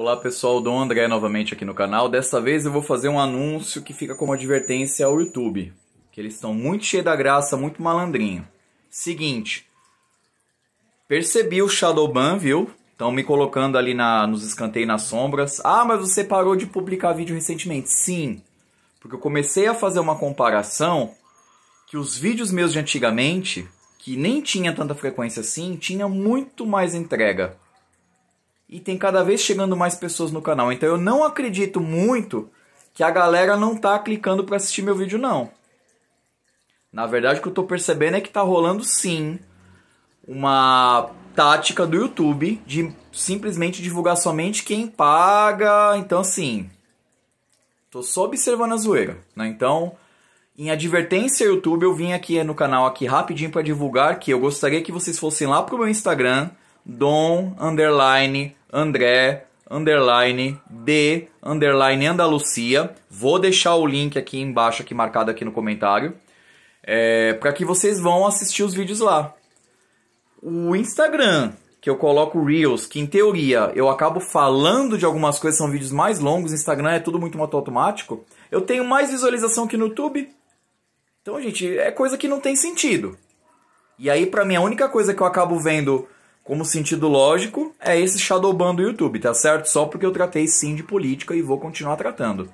Olá pessoal, Dom André novamente aqui no canal. Dessa vez eu vou fazer um anúncio que fica como advertência ao YouTube, que eles estão muito cheio da graça, muito malandrinho. Seguinte, percebi o Shadowban, viu? Estão me colocando ali na, nos escanteios nas sombras. Ah, mas você parou de publicar vídeo recentemente. Sim, porque eu comecei a fazer uma comparação que os vídeos meus de antigamente, que nem tinha tanta frequência assim, tinha muito mais entrega e tem cada vez chegando mais pessoas no canal. Então eu não acredito muito que a galera não tá clicando para assistir meu vídeo não. Na verdade o que eu tô percebendo é que tá rolando sim uma tática do YouTube de simplesmente divulgar somente quem paga. Então assim, tô só observando a zoeira, né? Então, em advertência YouTube, eu vim aqui no canal aqui rapidinho para divulgar que eu gostaria que vocês fossem lá pro meu Instagram dom, underline, André, underline, D, underline, Andalucia. Vou deixar o link aqui embaixo, aqui marcado aqui no comentário, é, para que vocês vão assistir os vídeos lá. O Instagram, que eu coloco Reels, que em teoria eu acabo falando de algumas coisas, são vídeos mais longos, Instagram é tudo muito automático, eu tenho mais visualização que no YouTube. Então, gente, é coisa que não tem sentido. E aí, para mim, a única coisa que eu acabo vendo como sentido lógico, é esse Shadowban do YouTube, tá certo? Só porque eu tratei sim de política e vou continuar tratando.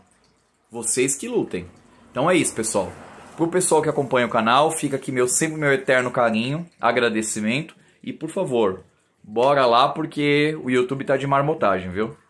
Vocês que lutem. Então é isso, pessoal. Pro pessoal que acompanha o canal, fica aqui meu sempre meu eterno carinho, agradecimento e por favor, bora lá porque o YouTube tá de marmotagem, viu?